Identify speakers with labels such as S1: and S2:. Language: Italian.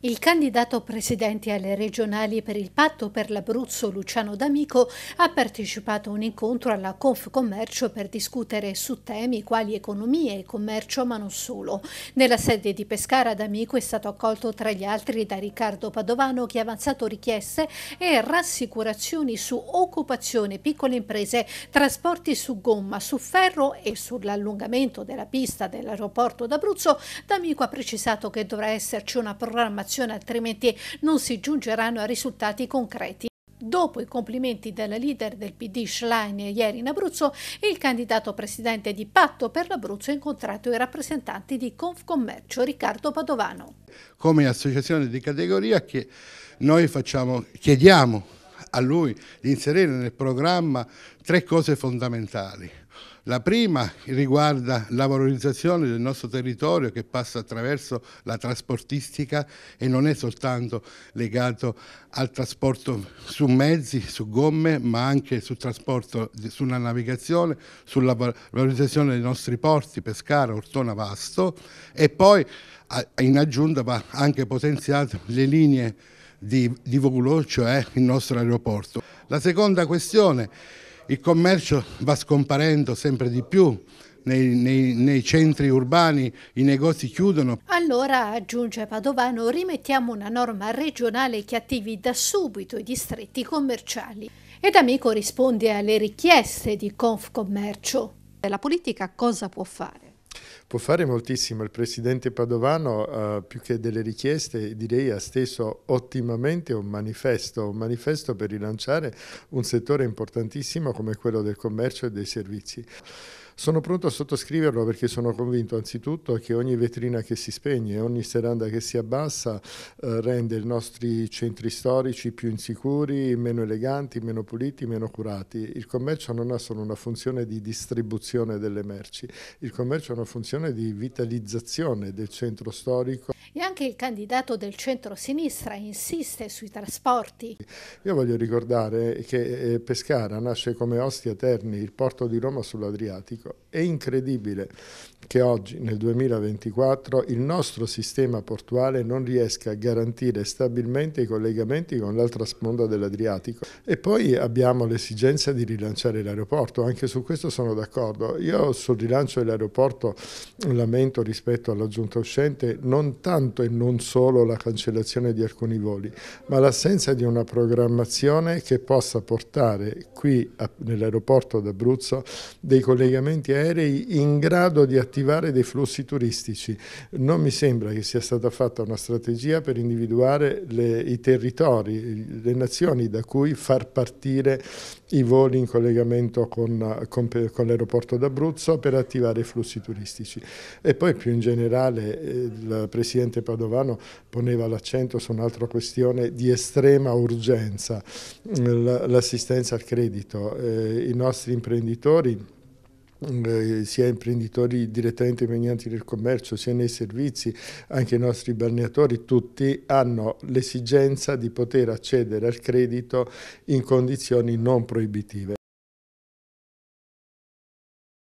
S1: Il candidato presidente alle regionali per il patto per l'Abruzzo, Luciano D'Amico, ha partecipato a un incontro alla Confcommercio per discutere su temi quali economia e commercio, ma non solo. Nella sede di Pescara, D'Amico è stato accolto tra gli altri da Riccardo Padovano, che ha avanzato richieste e rassicurazioni su occupazione, piccole imprese, trasporti su gomma, su ferro e sull'allungamento della pista dell'aeroporto d'Abruzzo. D'Amico ha precisato che dovrà esserci una programmazione collaborazione, altrimenti non si giungeranno a risultati concreti. Dopo i complimenti della leader del PD Schlein ieri in Abruzzo, il candidato presidente di Patto per l'Abruzzo ha incontrato i rappresentanti di Confcommercio Riccardo Padovano.
S2: Come associazione di categoria che noi facciamo, chiediamo a lui di inserire nel programma tre cose fondamentali. La prima riguarda la valorizzazione del nostro territorio che passa attraverso la trasportistica e non è soltanto legato al trasporto su mezzi, su gomme, ma anche sul trasporto, sulla navigazione, sulla valorizzazione dei nostri porti, Pescara, Ortona, Vasto e poi in aggiunta va anche potenziato le linee di, di volo, cioè il nostro aeroporto. La seconda questione il commercio va scomparendo sempre di più, nei, nei, nei, centri urbani i negozi chiudono.
S1: Allora, aggiunge Padovano, rimettiamo una norma regionale che attivi da subito i distretti commerciali. Ed Amico risponde alle richieste di Confcommercio. La politica cosa può fare?
S3: può fare moltissimo. Il presidente Padovano, eh, più che delle richieste, direi ha steso ottimamente un manifesto, un manifesto per rilanciare un settore importantissimo come quello del commercio e dei servizi. Sono pronto a sottoscriverlo perché sono convinto anzitutto che ogni vetrina che si spegne, ogni seranda che si abbassa eh, rende i nostri centri storici più insicuri, meno eleganti, meno puliti, meno curati. Il commercio non ha solo una funzione di distribuzione delle merci, il commercio ha una funzione di vitalizzazione del centro storico.
S1: E anche il candidato del centro-sinistra insiste sui trasporti.
S3: Io voglio ricordare che eh, Pescara nasce come Ostia Terni, il porto di Roma sull'Adriatico pubblico. È incredibile che oggi, nel 2024, il nostro sistema portuale non riesca a garantire stabilmente i collegamenti con l'altra sponda dell'Adriatico. E poi abbiamo l'esigenza di rilanciare l'aeroporto, anche su questo sono d'accordo. Io sul rilancio dell'aeroporto lamento rispetto alla giunta uscente non tanto e non solo la cancellazione di alcuni voli, ma l'assenza di una programmazione che possa portare qui nell'aeroporto d'Abruzzo dei collegamenti collegamenti aerei in grado di attivare dei flussi turistici. Non mi sembra che sia stata fatta una strategia per individuare le, i territori, le nazioni da cui far partire i voli in collegamento con, con, con l'aeroporto d'Abruzzo per attivare i flussi turistici. E poi più in generale il eh, Presidente Padovano poneva l'accento su un'altra questione di estrema urgenza, l'assistenza al credito. Eh, I nostri imprenditori eh, sia imprenditori direttamente impegnati nel commercio sia nei servizi, anche i nostri balneatori, tutti hanno l'esigenza di poter accedere al credito in condizioni non proibitive.